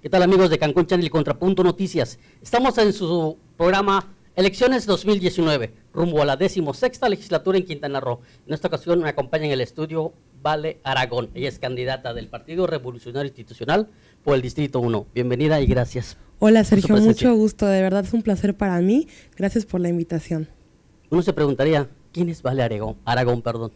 ¿Qué tal amigos de Cancún Channel y Contrapunto Noticias? Estamos en su programa Elecciones 2019, rumbo a la decimosexta legislatura en Quintana Roo. En esta ocasión me acompaña en el estudio Vale Aragón. Ella es candidata del Partido Revolucionario Institucional por el Distrito 1. Bienvenida y gracias. Hola Sergio, mucho gusto, de verdad es un placer para mí. Gracias por la invitación. Uno se preguntaría, ¿quién es Vale Aragón? Aragón, perdón.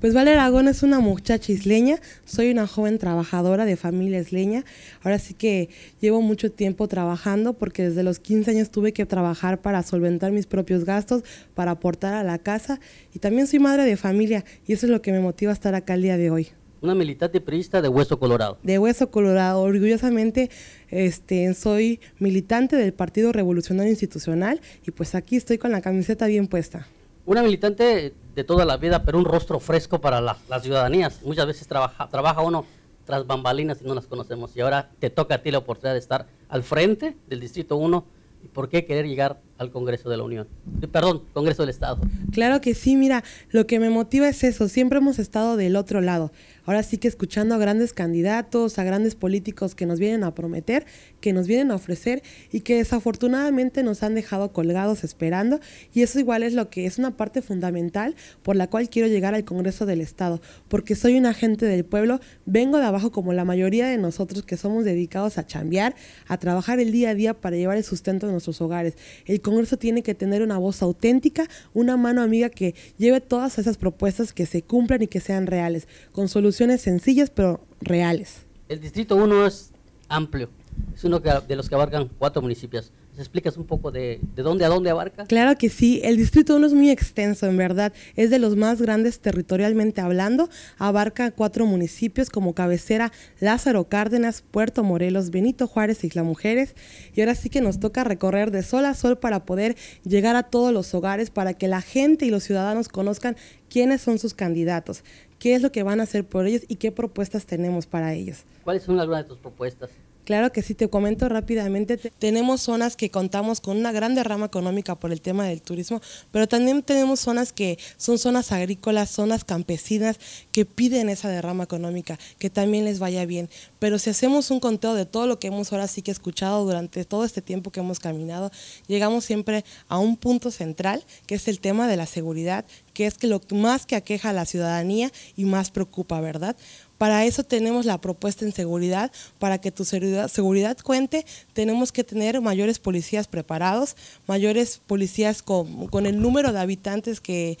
Pues Vale Aragón es una muchacha isleña, soy una joven trabajadora de familia isleña, ahora sí que llevo mucho tiempo trabajando porque desde los 15 años tuve que trabajar para solventar mis propios gastos, para aportar a la casa y también soy madre de familia y eso es lo que me motiva a estar acá el día de hoy. Una militante priista de Hueso Colorado. De Hueso Colorado. Orgullosamente este, soy militante del Partido Revolucionario Institucional y pues aquí estoy con la camiseta bien puesta. Una militante de toda la vida, pero un rostro fresco para las ciudadanías. Muchas veces trabaja, trabaja uno tras bambalinas y no las conocemos. Y ahora te toca a ti la oportunidad de estar al frente del Distrito 1. ¿Y por qué querer llegar al Congreso de la Unión. Eh, perdón, Congreso del Estado. Claro que sí, mira, lo que me motiva es eso, siempre hemos estado del otro lado. Ahora sí que escuchando a grandes candidatos, a grandes políticos que nos vienen a prometer, que nos vienen a ofrecer y que desafortunadamente nos han dejado colgados esperando. Y eso igual es lo que es una parte fundamental por la cual quiero llegar al Congreso del Estado, porque soy un agente del pueblo, vengo de abajo como la mayoría de nosotros que somos dedicados a chambear, a trabajar el día a día para llevar el sustento de nuestros hogares. El Congreso tiene que tener una voz auténtica, una mano amiga que lleve todas esas propuestas que se cumplan y que sean reales, con soluciones sencillas pero reales. El Distrito 1 es amplio, es uno de los que abarcan cuatro municipios explicas un poco de, de, dónde a dónde abarca? Claro que sí, el Distrito uno es muy extenso, en verdad, es de los más grandes territorialmente hablando, abarca cuatro municipios como cabecera Lázaro Cárdenas, Puerto Morelos, Benito Juárez, Isla Mujeres, y ahora sí que nos toca recorrer de sol a sol para poder llegar a todos los hogares, para que la gente y los ciudadanos conozcan quiénes son sus candidatos, qué es lo que van a hacer por ellos y qué propuestas tenemos para ellos. ¿Cuáles son algunas de tus propuestas? Claro que sí, te comento rápidamente. Tenemos zonas que contamos con una gran derrama económica por el tema del turismo, pero también tenemos zonas que son zonas agrícolas, zonas campesinas que piden esa derrama económica, que también les vaya bien. Pero si hacemos un conteo de todo lo que hemos ahora sí que escuchado durante todo este tiempo que hemos caminado, llegamos siempre a un punto central, que es el tema de la seguridad, que es que lo más que aqueja a la ciudadanía y más preocupa, ¿verdad? Para eso tenemos la propuesta en seguridad, para que tu seguridad, cuente, tenemos que tener mayores policías preparados, mayores policías con, con el número de habitantes que,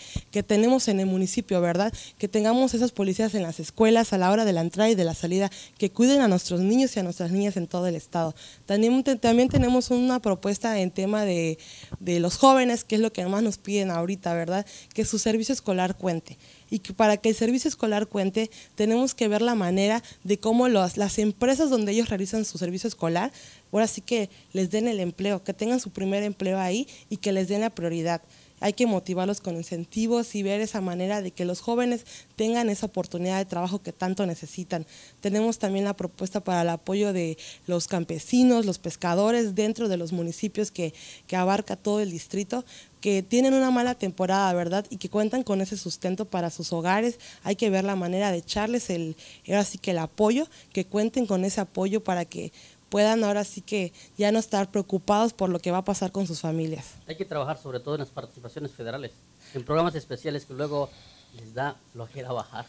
tenemos en el municipio, ¿verdad? Que tengamos esas policías en las escuelas a la hora de la entrada y de la salida, que cuiden a nuestros niños y a nuestras niñas en todo el estado. También, también tenemos una propuesta en tema de, de los jóvenes, que es lo que más nos piden ahorita, ¿verdad? Que su servicio escolar cuente y que para que el servicio escolar cuente, tenemos que ver la manera de cómo las empresas donde ellos realizan su servicio escolar, ahora sí que les den el empleo, que tengan su primer empleo ahí y que les den la prioridad. Hay que motivarlos con incentivos y ver esa manera de que los jóvenes tengan esa oportunidad de trabajo que tanto necesitan. Tenemos también la propuesta para el apoyo de los campesinos, los pescadores dentro de los municipios que, abarca todo el distrito, que tienen una mala temporada, ¿verdad? Y que cuentan con ese sustento para sus hogares. Hay que ver la manera de echarles el, ahora que el apoyo, que cuenten con ese apoyo para que puedan ahora sí que ya no estar preocupados por lo que va a pasar con sus familias. Hay que trabajar sobre todo en las participaciones federales, en programas especiales que luego les da lo era bajar.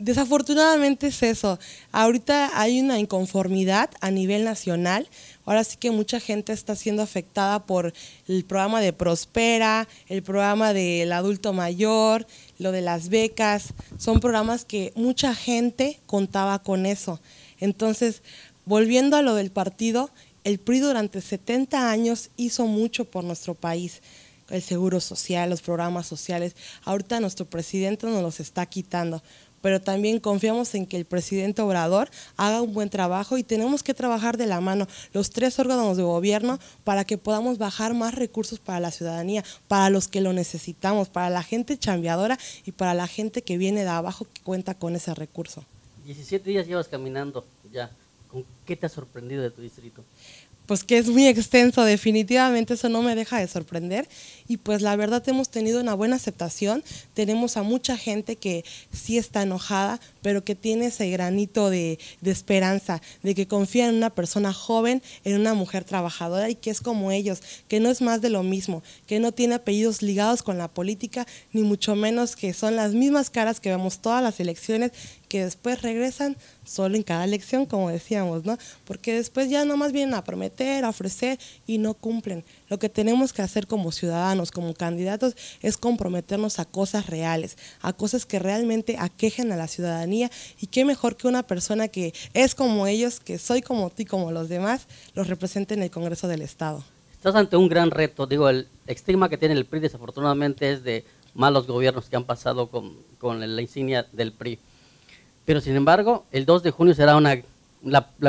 Desafortunadamente es eso. Ahorita hay una inconformidad a nivel nacional. Ahora sí que mucha gente está siendo afectada por el programa de Prospera, el programa del adulto mayor, lo de las becas. Son programas que mucha gente contaba con eso. Entonces, Volviendo a lo del partido, el PRI durante 70 años hizo mucho por nuestro país, el seguro social, los programas sociales. Ahorita nuestro presidente nos los está quitando, pero también confiamos en que el presidente Obrador haga un buen trabajo y tenemos que trabajar de la mano los tres órganos de gobierno para que podamos bajar más recursos para la ciudadanía, para los que lo necesitamos, para la gente chambeadora y para la gente que viene de abajo que cuenta con ese recurso. 17 días llevas caminando ya qué te ha sorprendido de tu distrito? Pues que es muy extenso, definitivamente eso no me deja de sorprender. Y pues la verdad hemos tenido una buena aceptación, tenemos a mucha gente que sí está enojada, pero que tiene ese granito de, de esperanza, de que confía en una persona joven, en una mujer trabajadora y que es como ellos, que no es más de lo mismo, que no tiene apellidos ligados con la política, ni mucho menos que son las mismas caras que vemos todas las elecciones que después regresan solo en cada elección, como decíamos, ¿no? Porque después ya nomás vienen a prometer, a ofrecer y no cumplen. Lo que tenemos que hacer como ciudadanos, como candidatos, es comprometernos a cosas reales, a cosas que realmente aquejen a la ciudadanía y qué mejor que una persona que es como ellos, que soy como ti, como los demás, los represente en el Congreso del Estado. Estás ante un gran reto, digo, el estigma que tiene el PRI desafortunadamente es de malos gobiernos que han pasado con la insignia del PRI pero sin embargo, el 2 de junio será una,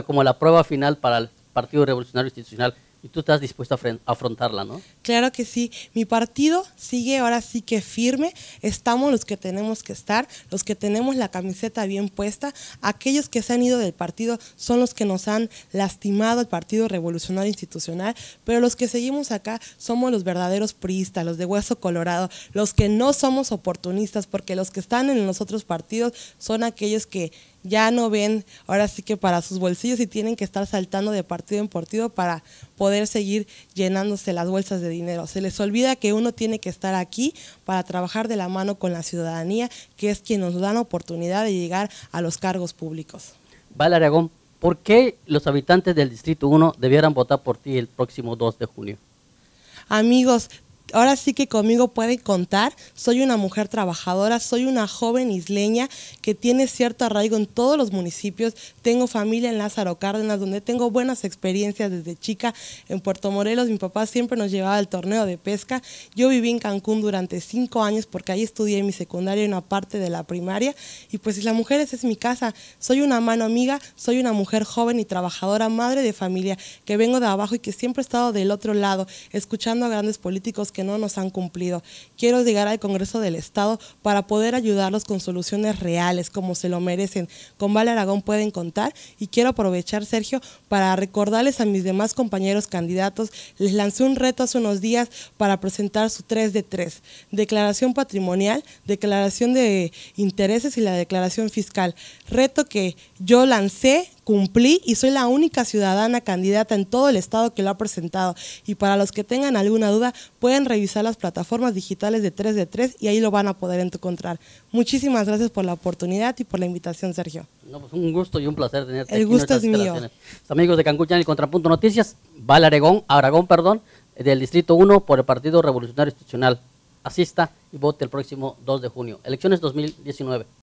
como la prueba final para el Partido Revolucionario Institucional y tú estás dispuesto a afrontarla, ¿no? Claro que sí, mi partido sigue ahora sí que firme, estamos los que tenemos que estar, los que tenemos la camiseta bien puesta, aquellos que se han ido del partido son los que nos han lastimado el Partido Revolucionario Institucional, pero los que seguimos acá somos los verdaderos priistas, los de hueso colorado, los que no somos oportunistas, porque los que están en los otros partidos son aquellos que ya no ven ahora sí que para sus bolsillos y tienen que estar saltando de partido en partido para poder seguir llenándose las bolsas de dinero se les olvida que uno tiene que estar aquí para trabajar de la mano con la ciudadanía, que es quien nos da la oportunidad de llegar a los cargos públicos. Vale, Aragón, ¿por qué los habitantes del Distrito 1 debieran votar por ti el próximo 2 de junio? Amigos, ahora sí que conmigo pueden contar. Soy una mujer trabajadora, soy una joven isleña que tiene cierto arraigo en todos los municipios. Tengo familia en Lázaro Cárdenas, donde tengo buenas experiencias desde chica. En Puerto Morelos mi papá siempre nos llevaba al torneo de pesca. Yo viví en Cancún durante cinco años porque ahí estudié mi secundaria y una parte de la primaria. Y pues las Mujeres es mi casa. Soy una mano amiga, soy una mujer joven y trabajadora, madre de familia, que vengo de abajo y que siempre he estado del otro lado, escuchando a grandes políticos que no nos han cumplido. Quiero llegar al Congreso del Estado para poder ayudarlos con soluciones reales, como se lo merecen. Con Val Aragón pueden contar y quiero aprovechar, Sergio, para recordarles a mis demás compañeros candidatos, les lancé un reto hace unos días para presentar su 3 de 3, declaración patrimonial, declaración de intereses y la declaración fiscal. Reto que yo lancé, cumplí y soy la única ciudadana candidata en todo el estado que lo ha presentado. Y para los que tengan alguna duda, pueden revisar las plataformas digitales de 3 de 3 y ahí lo van a poder encontrar. Muchísimas gracias por la oportunidad y por la invitación, Sergio. No, pues un gusto y un placer tenerte. El gusto es mío. Amigos de Cancún, en el Contrapunto Noticias, Val Aragón, Aragón, perdón, del Distrito 1 por el Partido Revolucionario Institucional. Asista y vote el próximo 2 de junio. Elecciones 2019.